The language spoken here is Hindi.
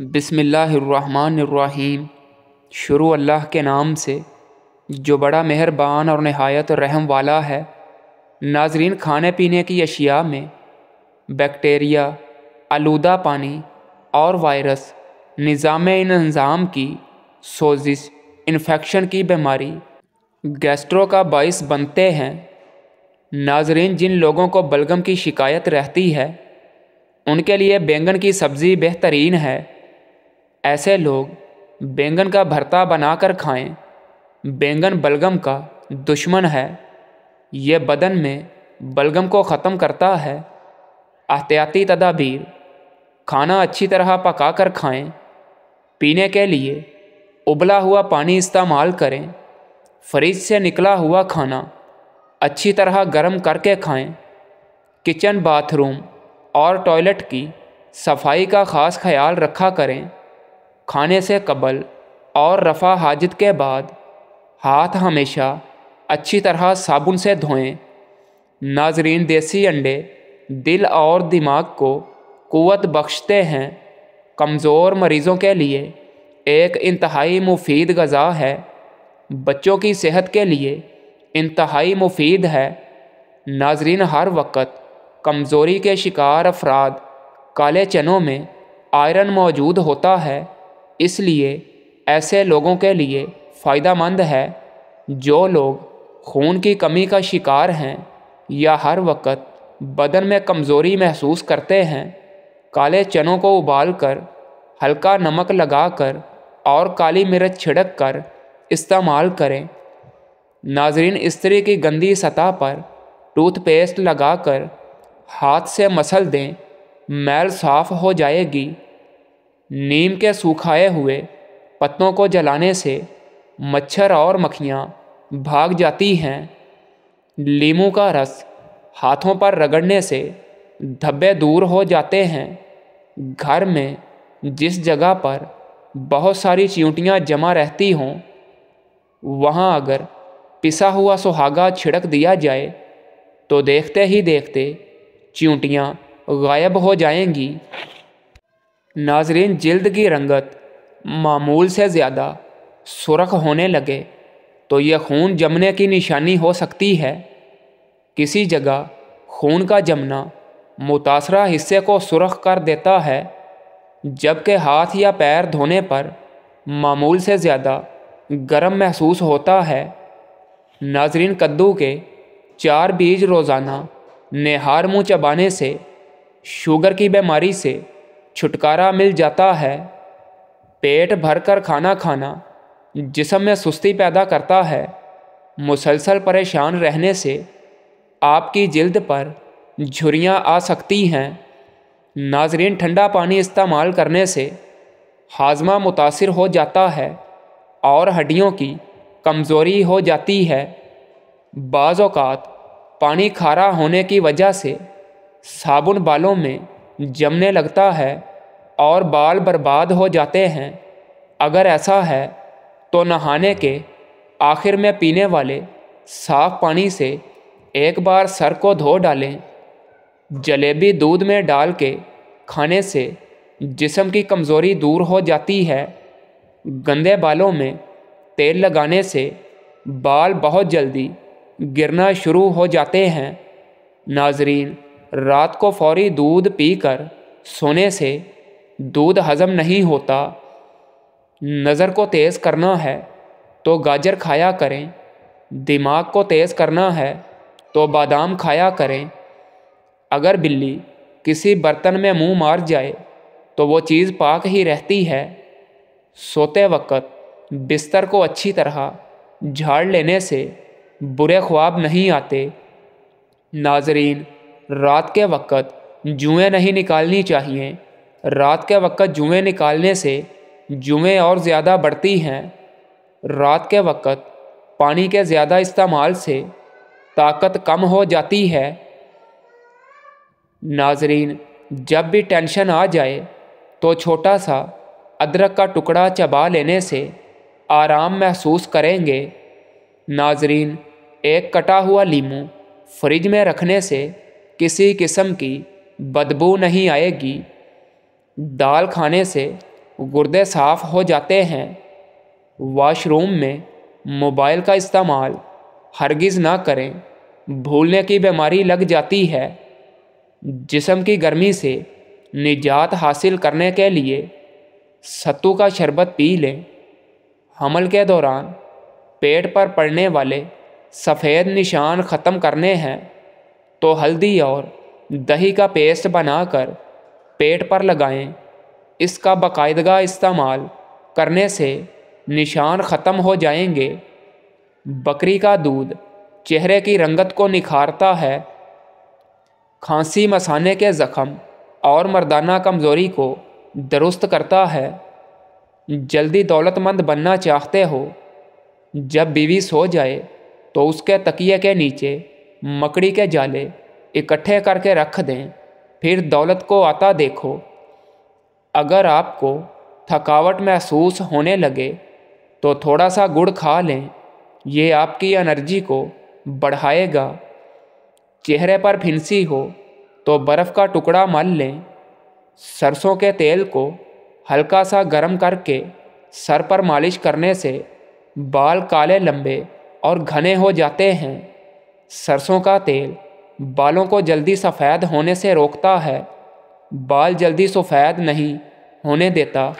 बिसमीम शुरू अल्लाह के नाम से जो बड़ा मेहरबान और नहायत और रहम वाला है नाजरीन खाने पीने की अशिया में बैक्टीरिया आलूदा पानी और वायरस निज़ाम इनज़ाम की सोजिश इन्फेक्शन की बीमारी गैस्ट्रो का बायस बनते हैं नाजरीन जिन लोगों को बलगम की शिकायत रहती है उनके लिए बैंगन की सब्ज़ी बेहतरीन है ऐसे लोग बैंगन का भरता बनाकर खाएं। बैंगन बलगम का दुश्मन है यह बदन में बलगम को ख़त्म करता है एहतियाती तदाबीर खाना अच्छी तरह पका कर खाएँ पीने के लिए उबला हुआ पानी इस्तेमाल करें फ्रिज से निकला हुआ खाना अच्छी तरह गर्म करके खाएं। किचन बाथरूम और टॉयलेट की सफाई का ख़ास ख्याल रखा करें खाने से कबल और रफ़ा हाजत के बाद हाथ हमेशा अच्छी तरह साबुन से धोएं नाजरीन देसी अंडे दिल और दिमाग को कुत बख्शते हैं कमज़ोर मरीज़ों के लिए एक इंतहाई मुफीद गज़ा है बच्चों की सेहत के लिए इंतहाई मुफीद है नाजरीन हर वक्त कमज़ोरी के शिकार अफराद काले चनों में आयरन मौजूद होता है इसलिए ऐसे लोगों के लिए फ़ायदेमंद है जो लोग खून की कमी का शिकार हैं या हर वक्त बदन में कमज़ोरी महसूस करते हैं काले चनों को उबाल कर हल्का नमक लगाकर और काली मिर्च छिड़क कर इस्तेमाल करें नाजरीन स्त्री की गंदी सतह पर टूथपेस्ट लगाकर हाथ से मसल दें मैल साफ़ हो जाएगी नीम के सूखाए हुए पत्तों को जलाने से मच्छर और मक्खियाँ भाग जाती हैं लीमू का रस हाथों पर रगड़ने से धब्बे दूर हो जाते हैं घर में जिस जगह पर बहुत सारी चींटियाँ जमा रहती हों वहाँ अगर पिसा हुआ सुहागा छिड़क दिया जाए तो देखते ही देखते चींटियाँ गायब हो जाएंगी नाजरीन जल्द की रंगत मामूल से ज़्यादा सुरख होने लगे तो यह खून जमने की निशानी हो सकती है किसी जगह खून का जमना मुतासरा हिस्से को सुरख कर देता है जबकि हाथ या पैर धोने पर मामूल से ज़्यादा गर्म महसूस होता है नाजरीन कद्दू के चार बीज रोज़ाना नेहार मुँह चबाने से शुगर की बीमारी से छुटकारा मिल जाता है पेट भर कर खाना खाना जिसम में सुस्ती पैदा करता है मुसलसल परेशान रहने से आपकी जल्द पर झुरियाँ आ सकती हैं नाजरीन ठंडा पानी इस्तेमाल करने से हाजमा मुतासर हो जाता है और हड्डियों की कमज़ोरी हो जाती है बाज़ात पानी खारा होने की वजह से साबुन बालों में जमने लगता है और बाल बर्बाद हो जाते हैं अगर ऐसा है तो नहाने के आखिर में पीने वाले साफ पानी से एक बार सर को धो डालें जलेबी दूध में डाल के खाने से जिसम की कमज़ोरी दूर हो जाती है गंदे बालों में तेल लगाने से बाल बहुत जल्दी गिरना शुरू हो जाते हैं नाजरीन रात को फौरी दूध पीकर सोने से दूध हजम नहीं होता नज़र को तेज़ करना है तो गाजर खाया करें दिमाग को तेज़ करना है तो बादाम खाया करें अगर बिल्ली किसी बर्तन में मुंह मार जाए तो वो चीज़ पाक ही रहती है सोते वक्त बिस्तर को अच्छी तरह झाड़ लेने से बुरे ख्वाब नहीं आते नाजरीन रात के वक्त जुएँ नहीं निकालनी चाहिए रात के वक्त जुएँ निकालने से जुएँ और ज़्यादा बढ़ती हैं रात के वक्त पानी के ज़्यादा इस्तेमाल से ताकत कम हो जाती है नाजरीन जब भी टेंशन आ जाए तो छोटा सा अदरक का टुकड़ा चबा लेने से आराम महसूस करेंगे नाजरीन एक कटा हुआ लीमू फ्रिज में रखने से किसी किस्म की बदबू नहीं आएगी दाल खाने से गुर्दे साफ हो जाते हैं वॉशरूम में मोबाइल का इस्तेमाल हरगिज़ ना करें भूलने की बीमारी लग जाती है जिसम की गर्मी से निजात हासिल करने के लिए सत्तू का शरबत पी लें हमल के दौरान पेट पर पड़ने वाले सफ़ेद निशान ख़त्म करने हैं तो हल्दी और दही का पेस्ट बनाकर पेट पर लगाएं। इसका बाकायदगा इस्तेमाल करने से निशान ख़त्म हो जाएंगे बकरी का दूध चेहरे की रंगत को निखारता है खांसी मसाने के ज़ख़म और मर्दाना कमज़ोरी को दुरुस्त करता है जल्दी दौलतमंद बनना चाहते हो जब बीवी सो जाए तो उसके तकिए के नीचे मकड़ी के जाले इकट्ठे करके रख दें फिर दौलत को आता देखो अगर आपको थकावट महसूस होने लगे तो थोड़ा सा गुड़ खा लें ये आपकी एनर्जी को बढ़ाएगा चेहरे पर फिंसी हो तो बर्फ़ का टुकड़ा मल लें सरसों के तेल को हल्का सा गर्म करके सर पर मालिश करने से बाल काले लंबे और घने हो जाते हैं सरसों का तेल बालों को जल्दी सफ़ेद होने से रोकता है बाल जल्दी सफ़ेद नहीं होने देता